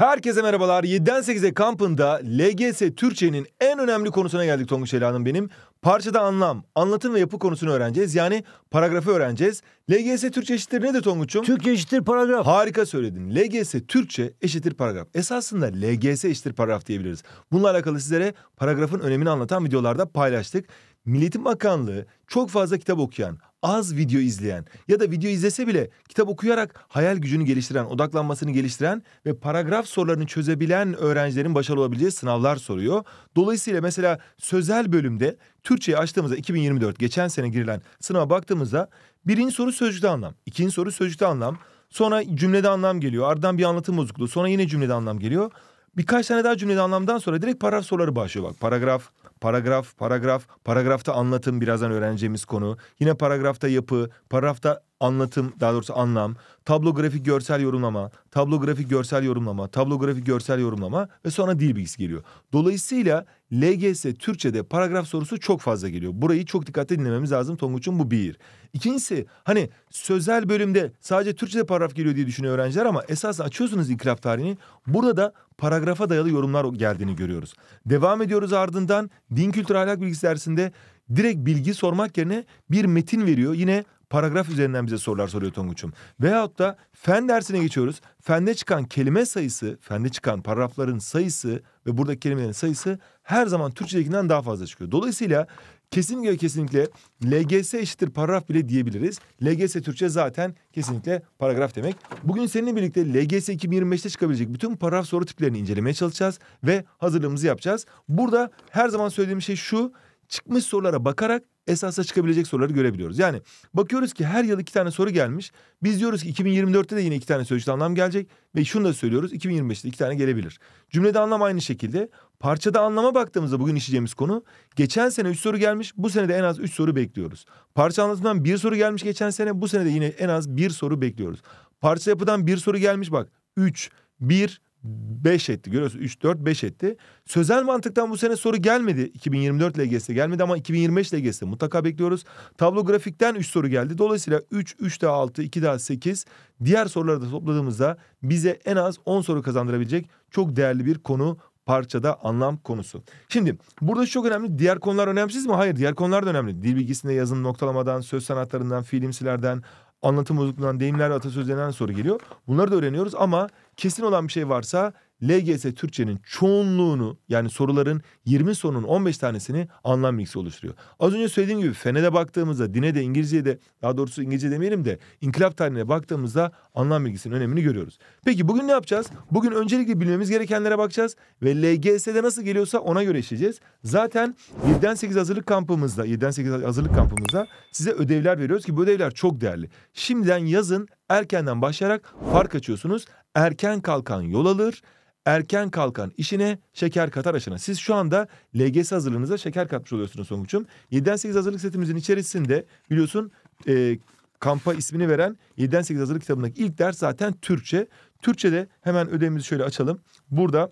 Herkese merhabalar. 7'den 8'e kampında LGS Türkçe'nin en önemli konusuna geldik Tonguç Ela Hanım benim. Parçada anlam, anlatım ve yapı konusunu öğreneceğiz. Yani paragrafı öğreneceğiz. LGS Türkçe eşittir nedir Tonguç'um? Türkçe eşittir paragraf. Harika söyledin. LGS Türkçe eşittir paragraf. Esasında LGS eşittir paragraf diyebiliriz. Bununla alakalı sizlere paragrafın önemini anlatan videolarda paylaştık. Milletin Bakanlığı çok fazla kitap okuyan, az video izleyen ya da video izlese bile kitap okuyarak hayal gücünü geliştiren, odaklanmasını geliştiren ve paragraf sorularını çözebilen öğrencilerin başarılı olabileceği sınavlar soruyor. Dolayısıyla mesela sözel bölümde Türkçe'yi açtığımızda 2024 geçen sene girilen sınava baktığımızda birinci soru sözcükte anlam, ikinci soru sözcükte anlam, sonra cümlede anlam geliyor, ardından bir anlatım bozukluğu, sonra yine cümlede anlam geliyor. Birkaç tane daha cümlede anlamdan sonra direkt paragraf soruları başlıyor bak. Paragraf, paragraf, paragraf, paragrafta anlatım birazdan öğreneceğimiz konu. Yine paragrafta yapı, paragrafta anlatım, daha doğrusu anlam, tablo grafik görsel yorumlama, tablo grafik görsel yorumlama, tablo grafik görsel yorumlama ve sonra dil bilgisi geliyor. Dolayısıyla LGS Türkçe'de paragraf sorusu çok fazla geliyor. Burayı çok dikkatli dinlememiz lazım Tonguç'un bu bir. İkincisi hani sözel bölümde sadece Türkçe'de paragraf geliyor diye düşünüyor öğrenciler ama esas açıyorsunuz ikraf tarihini. Burada da paragrafa dayalı yorumlar geldiğini görüyoruz. Devam ediyoruz ardından din kültür ahlak bilgisi dersinde direkt bilgi sormak yerine bir metin veriyor. Yine paragraf üzerinden bize sorular soruyor Tonguç'um. Veyahut da fen dersine geçiyoruz. Fende çıkan kelime sayısı, fende çıkan paragrafların sayısı ve buradaki kelimelerin sayısı her zaman Türkçedekinden daha fazla çıkıyor. Dolayısıyla kesinlikle kesinlikle LGS eşittir paragraf bile diyebiliriz. LGS Türkçe zaten kesinlikle paragraf demek. Bugün seninle birlikte LGS 2025'te çıkabilecek bütün paragraf soru tiplerini incelemeye çalışacağız ve hazırlığımızı yapacağız. Burada her zaman söylediğim şey şu çıkmış sorulara bakarak esasa çıkabilecek soruları görebiliyoruz. Yani bakıyoruz ki her yıl iki tane soru gelmiş. Biz diyoruz ki 2024'te de yine iki tane sözcükte anlam gelecek. Ve şunu da söylüyoruz 2025'te iki tane gelebilir. Cümlede anlam aynı şekilde. Parçada anlama baktığımızda bugün işleyeceğimiz konu. Geçen sene üç soru gelmiş. Bu sene de en az üç soru bekliyoruz. Parça anlatımdan bir soru gelmiş geçen sene. Bu sene de yine en az bir soru bekliyoruz. Parça yapıdan bir soru gelmiş bak. üç, bir, 5 etti. Görüyorsun 3, 4, 5 etti. Sözel mantıktan bu sene soru gelmedi. 2024 LGS'de gelmedi ama 2025 LGS'de mutlaka bekliyoruz. Tablo grafikten 3 soru geldi. Dolayısıyla 3, 3 daha 6, 2 daha 8 diğer soruları da topladığımızda bize en az 10 soru kazandırabilecek çok değerli bir konu parçada anlam konusu. Şimdi burada çok önemli diğer konular önemsiz mi? Hayır diğer konular da önemli. Dil bilgisinde yazın noktalamadan, söz sanatlarından, filmsilerden, anlatım bozukluğundan deyimler atasözlerinden soru geliyor. Bunları da öğreniyoruz ama kesin olan bir şey varsa LGS Türkçe'nin çoğunluğunu yani soruların 20 sorunun 15 tanesini anlam bilgisi oluşturuyor. Az önce söylediğim gibi fenede baktığımızda, Dine de, İngilizce'ye daha doğrusu İngilizce demeyelim de inkılap tarihine baktığımızda anlam bilgisinin önemini görüyoruz. Peki bugün ne yapacağız? Bugün öncelikle bilmemiz gerekenlere bakacağız ve LGS'de nasıl geliyorsa ona göre işleyeceğiz. Zaten 7'den 8 hazırlık kampımızda, 7'den 8 hazırlık kampımızda size ödevler veriyoruz ki bu ödevler çok değerli. Şimdiden yazın erkenden başlayarak fark açıyorsunuz. Erken kalkan yol alır erken kalkan işine şeker katar aşına. Siz şu anda LGS hazırlığınıza şeker katmış oluyorsunuz Songuç'um. 7'den 8 hazırlık setimizin içerisinde biliyorsun e, kampa ismini veren 7'den 8 hazırlık kitabındaki ilk ders zaten Türkçe. Türkçe'de hemen ödevimizi şöyle açalım. Burada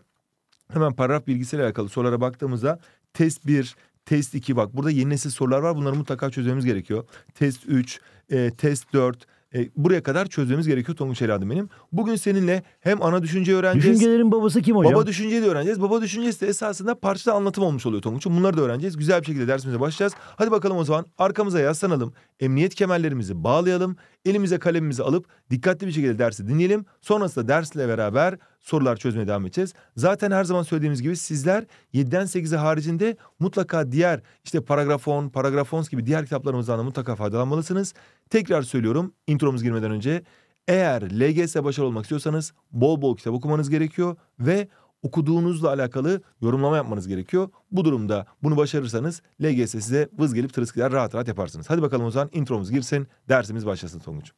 hemen paragraf bilgisiyle alakalı sorulara baktığımızda test 1, test 2 bak burada yeni nesil sorular var bunları mutlaka çözmemiz gerekiyor. Test 3, e, test 4, e, buraya kadar çözmemiz gerekiyor Tonguç evladım benim. Bugün seninle hem ana düşünceyi öğreneceğiz. Düşüncelerin babası kim hocam? Baba düşünceyi de öğreneceğiz. Baba düşüncesi de esasında parçada anlatım olmuş oluyor Tonguç'um. Bunları da öğreneceğiz. Güzel bir şekilde dersimize başlayacağız. Hadi bakalım o zaman arkamıza yaslanalım. Emniyet kemerlerimizi bağlayalım. Elimize kalemimizi alıp dikkatli bir şekilde dersi dinleyelim. Sonrasında dersle beraber sorular çözmeye devam edeceğiz. Zaten her zaman söylediğimiz gibi sizler 7'den 8'e haricinde mutlaka diğer işte paragrafon, paragrafons gibi diğer kitaplarımızdan da mutlaka faydalanmalısınız. Tekrar söylüyorum intromuz girmeden önce eğer LGS'e başarılı olmak istiyorsanız bol bol kitap okumanız gerekiyor ve okuduğunuzla alakalı yorumlama yapmanız gerekiyor. Bu durumda bunu başarırsanız LGS size vız gelip tırıs gider rahat rahat yaparsınız. Hadi bakalım o zaman intromuz girsin, dersimiz başlasın Tonguç.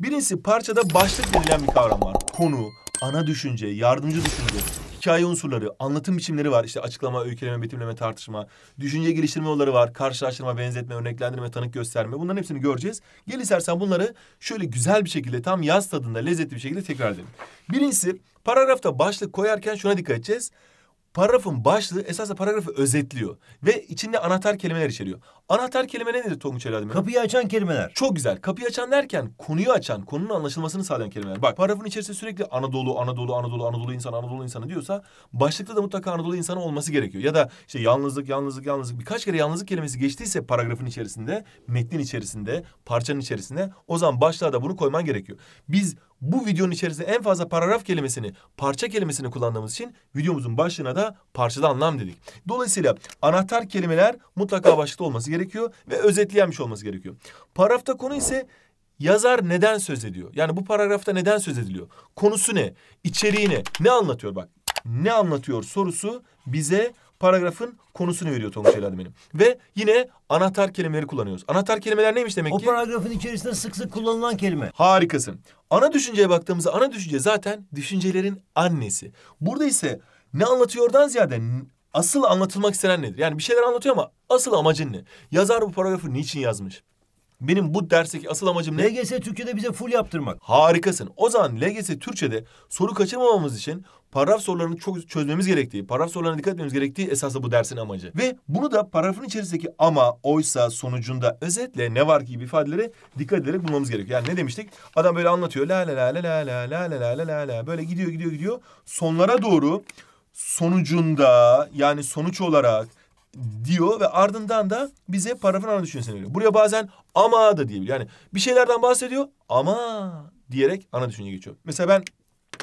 Birincisi parçada başlık denilen bir kavram var. Konu, ana düşünce, yardımcı düşünce hikaye unsurları, anlatım biçimleri var. İşte açıklama, öyküleme, betimleme, tartışma, düşünce geliştirme yolları var. Karşılaştırma, benzetme, örneklendirme, tanık gösterme. Bunların hepsini göreceğiz. Gel istersen bunları şöyle güzel bir şekilde tam yaz tadında lezzetli bir şekilde tekrar edelim. Birincisi paragrafta başlık koyarken şuna dikkat edeceğiz paragrafın başlığı esasında paragrafı özetliyor. Ve içinde anahtar kelimeler içeriyor. Anahtar kelime nedir Tonguç Eladim? Kapıyı açan kelimeler. Çok güzel. Kapıyı açan derken konuyu açan, konunun anlaşılmasını sağlayan kelimeler. Bak paragrafın içerisinde sürekli Anadolu, Anadolu, Anadolu, Anadolu insanı, Anadolu insanı diyorsa başlıkta da mutlaka Anadolu insanı olması gerekiyor. Ya da işte yalnızlık, yalnızlık, yalnızlık birkaç kere yalnızlık kelimesi geçtiyse paragrafın içerisinde, metnin içerisinde, parçanın içerisinde o zaman başlığa da bunu koyman gerekiyor. Biz bu videonun içerisinde en fazla paragraf kelimesini, parça kelimesini kullandığımız için videomuzun başlığına da parçada anlam dedik. Dolayısıyla anahtar kelimeler mutlaka başlıkta olması gerekiyor ve özetleyenmiş şey olması gerekiyor. Paragrafta konu ise yazar neden söz ediyor? Yani bu paragrafta neden söz ediliyor? Konusu ne? İçeriği ne? Ne anlatıyor bak? Ne anlatıyor sorusu bize paragrafın konusunu veriyor Tonguç Celal benim. Ve yine anahtar kelimeleri kullanıyoruz. Anahtar kelimeler neymiş demek ki? O paragrafın içerisinde sık sık kullanılan kelime. Harikasın. Ana düşünceye baktığımızda ana düşünce zaten düşüncelerin annesi. Burada ise ne anlatıyordan ziyade asıl anlatılmak istenen nedir? Yani bir şeyler anlatıyor ama asıl amacın ne? Yazar bu paragrafı niçin yazmış? Benim bu dersteki asıl amacım ne? LGS Türkçe'de bize full yaptırmak. Harikasın. O zaman LGS Türkçe'de soru kaçırmamamız için paragraf sorularını çok çözmemiz gerektiği, paragraf sorularına dikkat etmemiz gerektiği esaslı bu dersin amacı. Ve bunu da paragrafın içerisindeki ama, oysa, sonucunda, özetle ne var gibi ifadelere dikkat ederek bulmamız gerekiyor. Yani ne demiştik? Adam böyle anlatıyor. La la la la la la la la la la la böyle gidiyor gidiyor gidiyor. Sonlara doğru sonucunda yani sonuç olarak diyor ve ardından da bize parafın ana düşüncesini veriyor. Buraya bazen ama da diyebiliyor. Yani bir şeylerden bahsediyor ama diyerek ana düşünce geçiyor. Mesela ben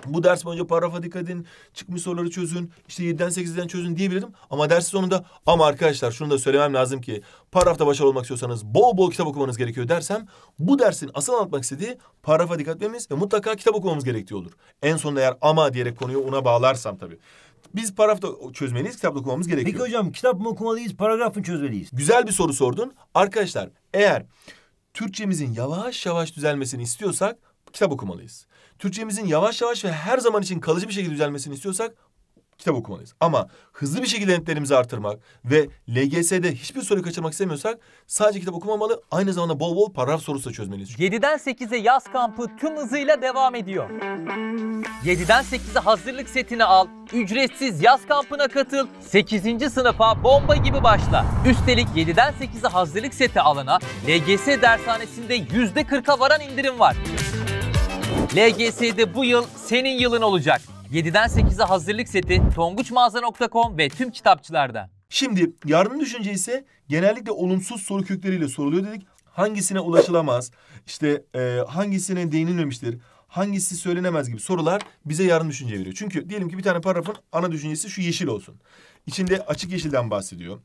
bu ders boyunca paragrafa dikkat edin, çıkmış soruları çözün, işte 7'den 8'den çözün diyebilirdim. Ama ders sonunda ama arkadaşlar şunu da söylemem lazım ki paragrafta başarılı olmak istiyorsanız bol bol kitap okumanız gerekiyor dersem bu dersin asıl anlatmak istediği paragrafa dikkat etmemiz ve mutlaka kitap okumamız gerektiği olur. En sonunda eğer ama diyerek konuyu ona bağlarsam tabii. Biz paragraf da çözmeliyiz, kitap da okumamız gerekiyor. Peki hocam kitap mı okumalıyız, paragraf mı çözmeliyiz? Güzel bir soru sordun. Arkadaşlar eğer Türkçemizin yavaş yavaş düzelmesini istiyorsak kitap okumalıyız. Türkçemizin yavaş yavaş ve her zaman için kalıcı bir şekilde düzelmesini istiyorsak kitap okumalıyız. Ama hızlı bir şekilde netlerimizi artırmak ve LGS'de hiçbir soruyu kaçırmak istemiyorsak sadece kitap okumamalı, aynı zamanda bol bol paragraf sorusu da çözmeliyiz. 7'den 8'e yaz kampı tüm hızıyla devam ediyor. 7'den 8'e hazırlık setini al, ücretsiz yaz kampına katıl, 8. sınıfa bomba gibi başla. Üstelik 7'den 8'e hazırlık seti alana LGS dershanesinde %40'a varan indirim var. LGS'de bu yıl senin yılın olacak. 7'den 8'e hazırlık seti tonguçmağaza.com ve tüm kitapçılarda. Şimdi yardım düşünce ise genellikle olumsuz soru kökleriyle soruluyor dedik. Hangisine ulaşılamaz, işte e, hangisine değinilmemiştir, hangisi söylenemez gibi sorular bize yardım düşünce veriyor. Çünkü diyelim ki bir tane paragrafın ana düşüncesi şu yeşil olsun. İçinde açık yeşilden bahsediyor.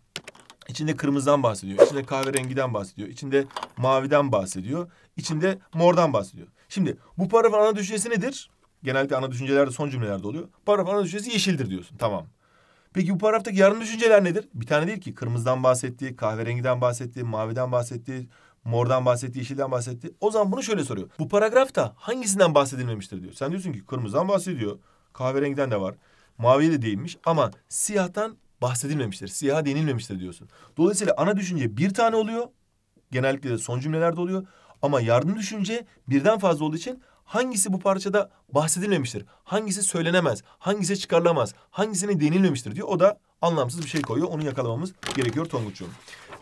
İçinde kırmızıdan bahsediyor. İçinde kahverengiden bahsediyor. İçinde maviden bahsediyor. İçinde mordan bahsediyor. Şimdi bu paragrafın ana düşüncesi nedir? Genellikle ana düşünceler de son cümlelerde oluyor. Paragraf ana düşüncesi yeşildir diyorsun. Tamam. Peki bu paragraftaki yarım düşünceler nedir? Bir tane değil ki. Kırmızıdan bahsetti, kahverengiden bahsetti, maviden bahsetti, mordan bahsetti, yeşilden bahsetti. O zaman bunu şöyle soruyor. Bu paragrafta hangisinden bahsedilmemiştir diyor. Sen diyorsun ki kırmızıdan bahsediyor. Kahverengiden de var. Maviye de değinmiş ama siyahtan bahsedilmemiştir. Siyaha değinilmemiştir diyorsun. Dolayısıyla ana düşünce bir tane oluyor. Genellikle de son cümlelerde oluyor. Ama yardım düşünce birden fazla olduğu için Hangisi bu parçada bahsedilmemiştir? Hangisi söylenemez? Hangisi çıkarılamaz? Hangisine denilmemiştir diyor. O da anlamsız bir şey koyuyor. Onu yakalamamız gerekiyor Tonguç'um.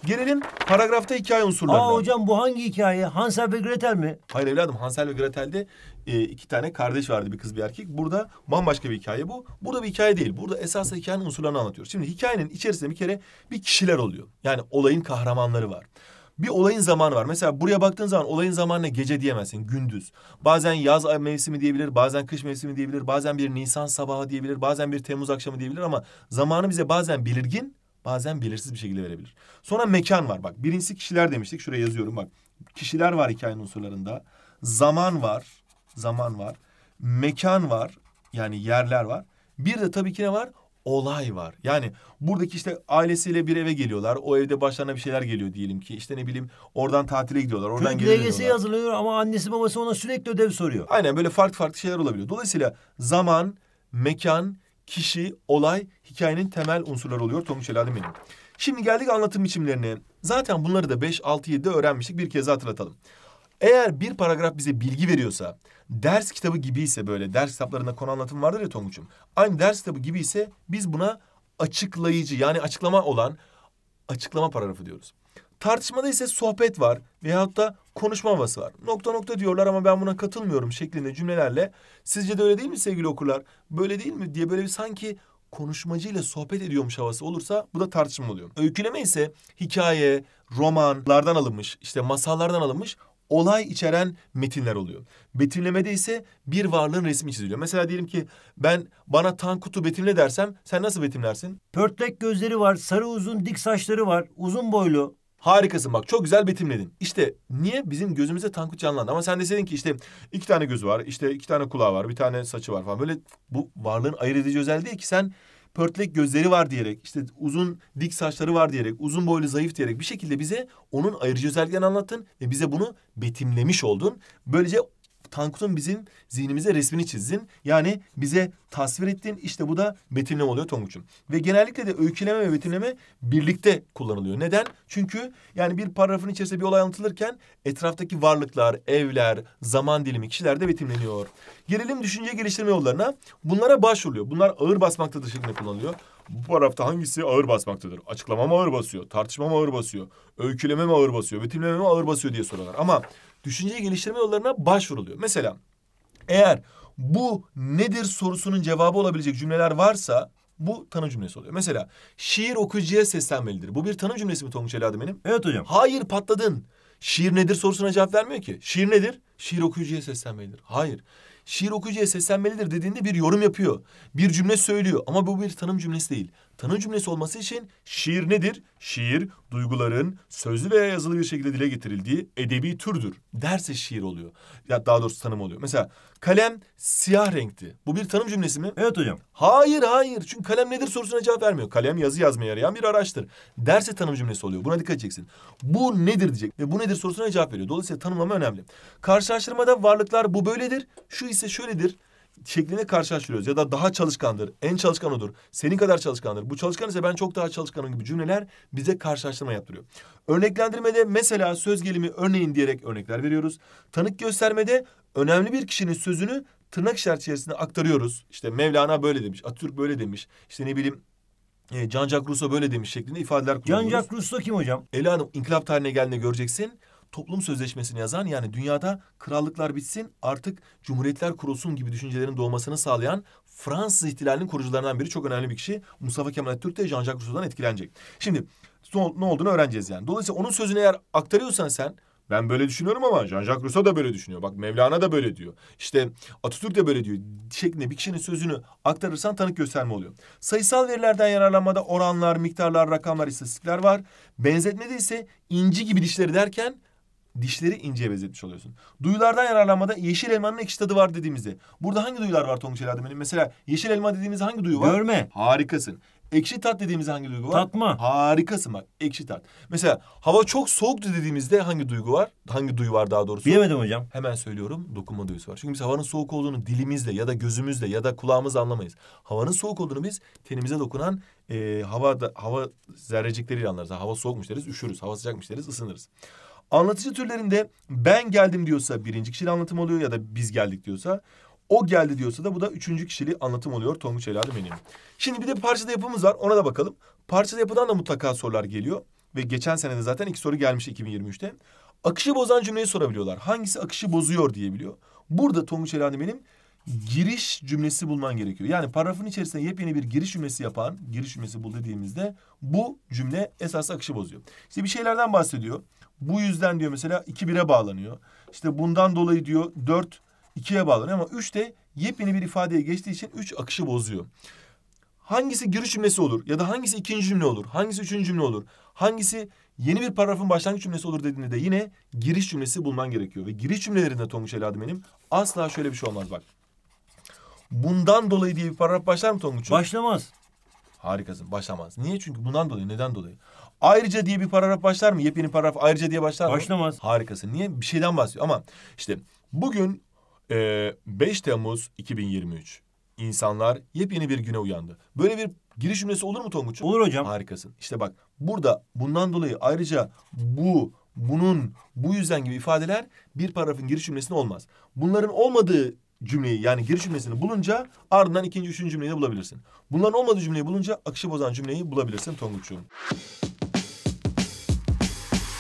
Gelelim paragrafta hikaye unsurlarına. Aa hocam bu hangi hikaye? Hansel ve Gretel mi? Hayır evladım Hansel ve Gretel'de e, iki tane kardeş vardı bir kız bir erkek. Burada bambaşka bir hikaye bu. Burada bir hikaye değil. Burada esas hikayenin unsurlarını anlatıyor. Şimdi hikayenin içerisinde bir kere bir kişiler oluyor. Yani olayın kahramanları var bir olayın zamanı var. Mesela buraya baktığın zaman olayın zamanına gece diyemezsin. Gündüz. Bazen yaz mevsimi diyebilir, bazen kış mevsimi diyebilir, bazen bir Nisan sabahı diyebilir, bazen bir Temmuz akşamı diyebilir ama zamanı bize bazen belirgin, bazen belirsiz bir şekilde verebilir. Sonra mekan var. Bak birincisi kişiler demiştik. Şuraya yazıyorum bak. Kişiler var hikayenin unsurlarında. Zaman var. Zaman var. Mekan var. Yani yerler var. Bir de tabii ki ne var? olay var. Yani buradaki işte ailesiyle bir eve geliyorlar. O evde başlarına bir şeyler geliyor diyelim ki. İşte ne bileyim oradan tatile gidiyorlar. Oradan Çocuk LGS'ye hazırlanıyor ama annesi babası ona sürekli ödev soruyor. Aynen böyle farklı farklı şeyler olabiliyor. Dolayısıyla zaman, mekan, kişi, olay hikayenin temel unsurları oluyor. Tonguç Eladim benim. Şimdi geldik anlatım biçimlerine. Zaten bunları da 5, 6, 7'de öğrenmiştik. Bir kez hatırlatalım. Eğer bir paragraf bize bilgi veriyorsa ders kitabı gibi ise böyle ders kitaplarında konu anlatım vardır ya Tonguç'um. Aynı ders kitabı gibi ise biz buna açıklayıcı yani açıklama olan açıklama paragrafı diyoruz. Tartışmada ise sohbet var veyahut da konuşma havası var. Nokta nokta diyorlar ama ben buna katılmıyorum şeklinde cümlelerle. Sizce de öyle değil mi sevgili okurlar? Böyle değil mi diye böyle bir sanki konuşmacıyla sohbet ediyormuş havası olursa bu da tartışma oluyor. Öyküleme ise hikaye, romanlardan alınmış, işte masallardan alınmış olay içeren metinler oluyor. Betimlemede ise bir varlığın resmi çiziliyor. Mesela diyelim ki ben bana Tankut'u betimle dersem sen nasıl betimlersin? Pörtlek gözleri var, sarı uzun dik saçları var, uzun boylu. Harikasın bak çok güzel betimledin. İşte niye bizim gözümüze Tankut canlandı ama sen deseydin ki işte iki tane gözü var, işte iki tane kulağı var, bir tane saçı var falan. Böyle bu varlığın ayırt edici özelliği değil ki sen pörtlek gözleri var diyerek, işte uzun dik saçları var diyerek, uzun boylu zayıf diyerek bir şekilde bize onun ayırıcı özelliklerini anlattın ve bize bunu betimlemiş oldun. Böylece Tankut'un bizim zihnimize resmini çizdin. Yani bize tasvir ettin. İşte bu da betimleme oluyor Tonguç'um. Ve genellikle de öyküleme ve betimleme birlikte kullanılıyor. Neden? Çünkü yani bir paragrafın içerisinde bir olay anlatılırken etraftaki varlıklar, evler, zaman dilimi, kişiler de betimleniyor. Gelelim düşünce geliştirme yollarına. Bunlara başvuruluyor. Bunlar ağır basmakta dışında kullanılıyor. Bu parafta hangisi ağır basmaktadır? Açıklama mı ağır basıyor? Tartışma mı ağır basıyor? Öyküleme mi ağır basıyor? Betimleme mi ağır basıyor diye soruyorlar. Ama düşünceyi geliştirme yollarına başvuruluyor. Mesela eğer bu nedir sorusunun cevabı olabilecek cümleler varsa bu tanım cümlesi oluyor. Mesela şiir okuyucuya seslenmelidir. Bu bir tanım cümlesi mi Tonguç Eladı benim? Evet hocam. Hayır patladın. Şiir nedir sorusuna cevap vermiyor ki. Şiir nedir? Şiir okuyucuya seslenmelidir. Hayır. Şiir okuyucuya seslenmelidir dediğinde bir yorum yapıyor. Bir cümle söylüyor ama bu bir tanım cümlesi değil tanım cümlesi olması için şiir nedir? Şiir duyguların sözlü veya yazılı bir şekilde dile getirildiği edebi türdür. Derse şiir oluyor. Ya daha doğrusu tanım oluyor. Mesela kalem siyah renkti. Bu bir tanım cümlesi mi? Evet hocam. Hayır hayır. Çünkü kalem nedir sorusuna cevap vermiyor. Kalem yazı yazmaya yarayan bir araçtır. Derse tanım cümlesi oluyor. Buna dikkat edeceksin. Bu nedir diyecek ve bu nedir sorusuna cevap veriyor. Dolayısıyla tanımlama önemli. Karşılaştırmada varlıklar bu böyledir, şu ise şöyledir şeklinde karşılaştırıyoruz. Ya da daha çalışkandır, en çalışkan odur, senin kadar çalışkandır, bu çalışkan ise ben çok daha çalışkanım gibi cümleler bize karşılaştırma yaptırıyor. Örneklendirmede mesela söz gelimi örneğin diyerek örnekler veriyoruz. Tanık göstermede önemli bir kişinin sözünü tırnak işaret içerisinde aktarıyoruz. İşte Mevlana böyle demiş, Atatürk böyle demiş, işte ne bileyim e, cancak Jack böyle demiş şeklinde ifadeler kullanıyoruz. cancak Jack kim hocam? Ela Hanım inkılap tarihine geldiğinde göreceksin toplum sözleşmesini yazan yani dünyada krallıklar bitsin artık cumhuriyetler kurulsun gibi düşüncelerin doğmasını sağlayan Fransız ihtilalinin kurucularından biri çok önemli bir kişi Mustafa Kemal Atatürk de Jean-Jacques Rousseau'dan etkilenecek. Şimdi ne olduğunu öğreneceğiz yani. Dolayısıyla onun sözünü eğer aktarıyorsan sen ben böyle düşünüyorum ama Jean-Jacques Rousseau da böyle düşünüyor. Bak Mevlana da böyle diyor. İşte Atatürk de böyle diyor. Şeklinde bir kişinin sözünü aktarırsan tanık gösterme oluyor. Sayısal verilerden yararlanmada oranlar, miktarlar, rakamlar, istatistikler var. Benzetmede ise inci gibi dişleri derken dişleri inceye benzetmiş oluyorsun. Duyulardan yararlanmada yeşil elmanın ekşi tadı var dediğimizde. Burada hangi duyular var Tonguç benim Mesela yeşil elma dediğimizde hangi duyu var? Görme. Harikasın. Ekşi tat dediğimizde hangi duygu var? Tatma. Harikasın bak ekşi tat. Mesela hava çok soğuktu dediğimizde hangi duygu var? Hangi duyu var daha doğrusu? Bilemedim hocam. Hemen söylüyorum dokunma duyusu var. Çünkü biz havanın soğuk olduğunu dilimizle ya da gözümüzle ya da kulağımızla anlamayız. Havanın soğuk olduğunu biz tenimize dokunan e, hava, da, hava zerrecikleriyle anlarız. hava soğukmuş deriz üşürüz. Hava sıcakmış deriz ısınırız. Anlatıcı türlerinde ben geldim diyorsa birinci kişili anlatım oluyor ya da biz geldik diyorsa o geldi diyorsa da bu da üçüncü kişili anlatım oluyor Tonguç Helali benim. Şimdi bir de parçada yapımız var ona da bakalım. Parçada yapıdan da mutlaka sorular geliyor. Ve geçen sene de zaten iki soru gelmiş 2023'te. Akışı bozan cümleyi sorabiliyorlar. Hangisi akışı bozuyor diyebiliyor. Burada Tonguç Helali benim giriş cümlesi bulman gerekiyor. Yani paragrafın içerisinde yepyeni bir giriş cümlesi yapan, giriş cümlesi bul dediğimizde bu cümle esas akışı bozuyor. İşte bir şeylerden bahsediyor. Bu yüzden diyor mesela 2 1'e bağlanıyor. İşte bundan dolayı diyor 4 2'ye bağlanıyor ama 3 de yepyeni bir ifadeye geçtiği için 3 akışı bozuyor. Hangisi giriş cümlesi olur ya da hangisi ikinci cümle olur? Hangisi üçüncü cümle olur? Hangisi yeni bir paragrafın başlangıç cümlesi olur dediğinde de yine giriş cümlesi bulman gerekiyor. Ve giriş cümlelerinde Tonguç Eladı benim asla şöyle bir şey olmaz bak. Bundan dolayı diye bir paragraf başlar mı Tonguç? Başlamaz. Harikasın. Başlamaz. Niye? Çünkü bundan dolayı. Neden dolayı? Ayrıca diye bir paragraf başlar mı? Yepyeni paragraf ayrıca diye başlar mı? Başlamaz. Harikasın. Niye? Bir şeyden bahsediyor. Ama işte bugün e, 5 Temmuz 2023. İnsanlar yepyeni bir güne uyandı. Böyle bir giriş cümlesi olur mu Tonguç'um? Olur hocam. Harikasın. İşte bak burada bundan dolayı ayrıca bu bunun, bu yüzden gibi ifadeler bir paragrafın giriş cümlesinde olmaz. Bunların olmadığı cümleyi yani giriş cümlesini bulunca ardından ikinci, üçüncü cümleyi de bulabilirsin. Bunların olmadığı cümleyi bulunca akışı bozan cümleyi bulabilirsin Tonguç'un.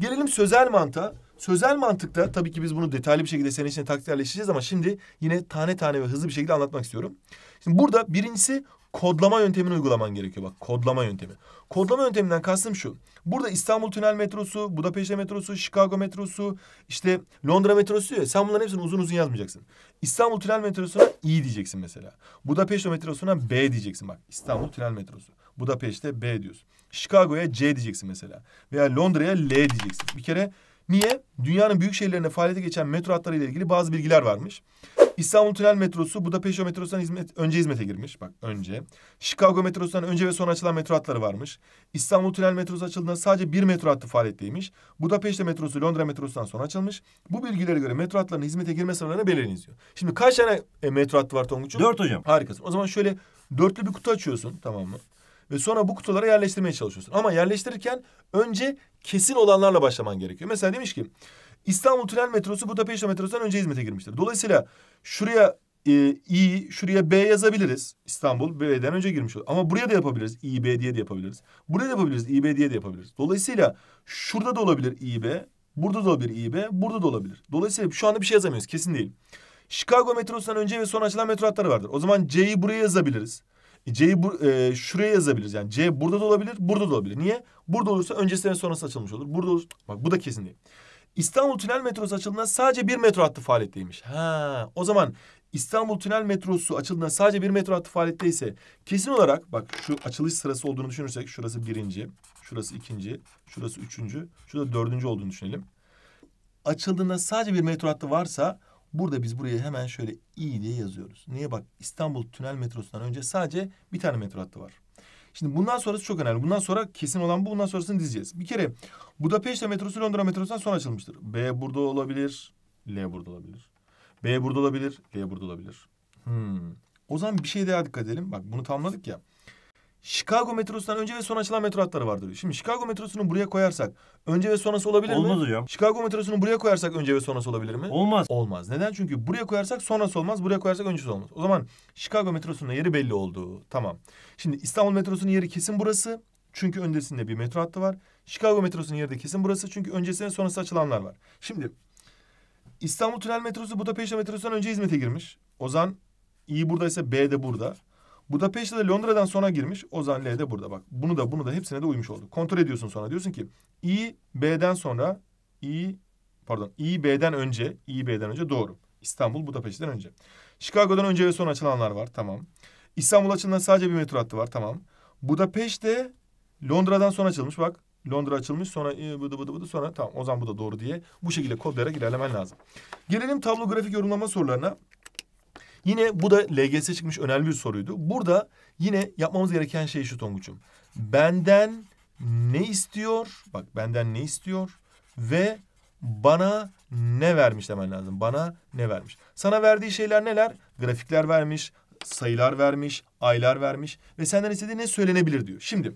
Gelelim sözel mantığa. Sözel mantıkta tabii ki biz bunu detaylı bir şekilde senin için takdirleşeceğiz ama şimdi yine tane tane ve hızlı bir şekilde anlatmak istiyorum. Şimdi burada birincisi kodlama yöntemini uygulaman gerekiyor. Bak kodlama yöntemi. Kodlama yönteminden kastım şu. Burada İstanbul Tünel metrosu, Budapest metrosu, Chicago metrosu, işte Londra metrosu diyor. Sen bunların hepsini uzun uzun yazmayacaksın. İstanbul Tünel metrosuna İ diyeceksin mesela. Budapest metrosuna B diyeceksin bak. İstanbul Tünel metrosu. Budapest'te B diyorsun. Chicago'ya C diyeceksin mesela. Veya Londra'ya L diyeceksin. Bir kere niye? Dünyanın büyük şehirlerine faaliyete geçen metro hatlarıyla ilgili bazı bilgiler varmış. İstanbul Tünel Metrosu Budapeşte metrosundan hizmet, önce hizmete girmiş. Bak önce. Chicago metrosundan önce ve sonra açılan metro hatları varmış. İstanbul Tünel Metrosu açıldığında sadece bir metro hattı faaliyetteymiş. Budapeşte metrosu Londra metrosundan sonra açılmış. Bu bilgilere göre metro hatlarının hizmete girme sınırlarına belirleniyor. Şimdi kaç tane e, metro hattı var Tonguç'um? Dört hocam. Harikasın. O zaman şöyle dörtlü bir kutu açıyorsun tamam mı? Ve sonra bu kutulara yerleştirmeye çalışıyorsun. Ama yerleştirirken önce kesin olanlarla başlaman gerekiyor. Mesela demiş ki İstanbul Tünel Metrosu Budapest Metrosu'ndan önce hizmete girmiştir. Dolayısıyla şuraya e, İ, şuraya B yazabiliriz. İstanbul B'den önce girmiş olur. Ama buraya da yapabiliriz. b diye de yapabiliriz. Buraya da yapabiliriz. b diye de yapabiliriz. Dolayısıyla şurada da olabilir b, Burada da olabilir b, Burada da olabilir. Dolayısıyla şu anda bir şey yazamıyoruz. Kesin değil. Chicago metrosundan önce ve sonra açılan metro hatları vardır. O zaman C'yi buraya yazabiliriz. C'yi bu, e, şuraya yazabiliriz. Yani C burada da olabilir, burada da olabilir. Niye? Burada olursa öncesi ve sonrası açılmış olur. Burada olursa... Bak bu da kesin değil. İstanbul Tünel Metrosu açıldığında sadece bir metro hattı faaliyetteymiş. Ha, o zaman İstanbul Tünel Metrosu açıldığında sadece bir metro hattı faaliyetteyse kesin olarak bak şu açılış sırası olduğunu düşünürsek şurası birinci, şurası ikinci, şurası üçüncü, şurada dördüncü olduğunu düşünelim. Açıldığında sadece bir metro hattı varsa Burada biz buraya hemen şöyle i diye yazıyoruz. Niye bak İstanbul tünel metrosundan önce sadece bir tane metro hattı var. Şimdi bundan sonrası çok önemli. Bundan sonra kesin olan bu. Bundan sonrasını dizeceğiz. Bir kere Budapeşte metrosu Londra metrosundan sonra açılmıştır. B burada olabilir. L burada olabilir. B burada olabilir. L burada olabilir. Hmm. O zaman bir şey daha dikkat edelim. Bak bunu tamamladık ya. Chicago metrosundan önce ve son açılan metro hatları vardır Şimdi Chicago metrosunu buraya koyarsak önce ve sonrası olabilir Olmaz mi? Olmaz hocam. Chicago metrosunu buraya koyarsak önce ve sonrası olabilir mi? Olmaz. Olmaz. Neden? Çünkü buraya koyarsak sonrası olmaz, buraya koyarsak öncesi olmaz. O zaman Chicago metrosunun yeri belli oldu. Tamam. Şimdi İstanbul metrosunun yeri kesin burası. Çünkü öncesinde bir metro hattı var. Chicago metrosunun yeri de kesin burası. Çünkü öncesinde sonrası açılanlar var. Şimdi İstanbul Tünel metrosu Budapest metrosundan önce hizmete girmiş. Ozan iyi buradaysa B de burada. Budapeşte de Londra'dan sonra girmiş. O L de burada bak. Bunu da bunu da hepsine de uymuş oldu. Kontrol ediyorsun sonra. Diyorsun ki I B'den sonra I pardon I B'den önce I B'den önce doğru. İstanbul Budapeşte'den önce. Chicago'dan önce ve sonra açılanlar var. Tamam. İstanbul açılan sadece bir metro hattı var. Tamam. Budapeşte Londra'dan sonra açılmış bak. Londra açılmış sonra e, bıdı bıdı bıdı sonra tamam o zaman bu da doğru diye bu şekilde kodlayarak ilerlemen lazım. Gelelim tablo grafik yorumlama sorularına. Yine bu da LGS çıkmış önemli bir soruydu. Burada yine yapmamız gereken şey şu Tonguç'um. Benden ne istiyor? Bak benden ne istiyor? Ve bana ne vermiş demen lazım. Bana ne vermiş? Sana verdiği şeyler neler? Grafikler vermiş, sayılar vermiş, aylar vermiş ve senden istediği ne söylenebilir diyor. Şimdi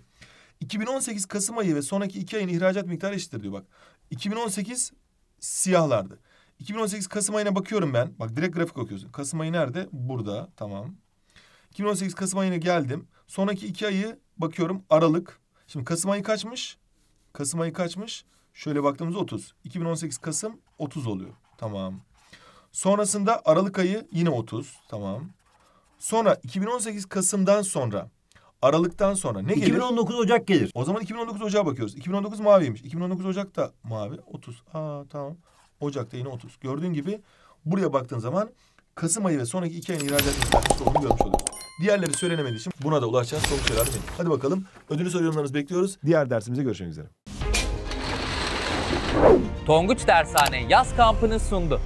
2018 Kasım ayı ve sonraki iki ayın ihracat miktarı eşittir diyor bak. 2018 siyahlardı. 2018 Kasım ayına bakıyorum ben. Bak direkt grafik okuyorsun. Kasım ayı nerede? Burada. Tamam. 2018 Kasım ayına geldim. Sonraki iki ayı bakıyorum. Aralık. Şimdi Kasım ayı kaçmış? Kasım ayı kaçmış? Şöyle baktığımızda 30. 2018 Kasım 30 oluyor. Tamam. Sonrasında Aralık ayı yine 30. Tamam. Sonra 2018 Kasım'dan sonra Aralık'tan sonra ne 2019 gelir? 2019 Ocak gelir. O zaman 2019 Ocak'a bakıyoruz. 2019 maviymiş. 2019 Ocak da mavi. 30. Aa tamam. Ocak'ta yine 30. Gördüğün gibi buraya baktığın zaman Kasım ayı ve sonraki iki ayın ihracat miktarı onu görmüş oluyoruz. Diğerleri söylenemediği için buna da ulaşacağız sonuç herhalde değil. Hadi bakalım ödülü soruyorumlarınızı bekliyoruz. Diğer dersimize görüşmek üzere. Tonguç Dershane yaz kampını sundu.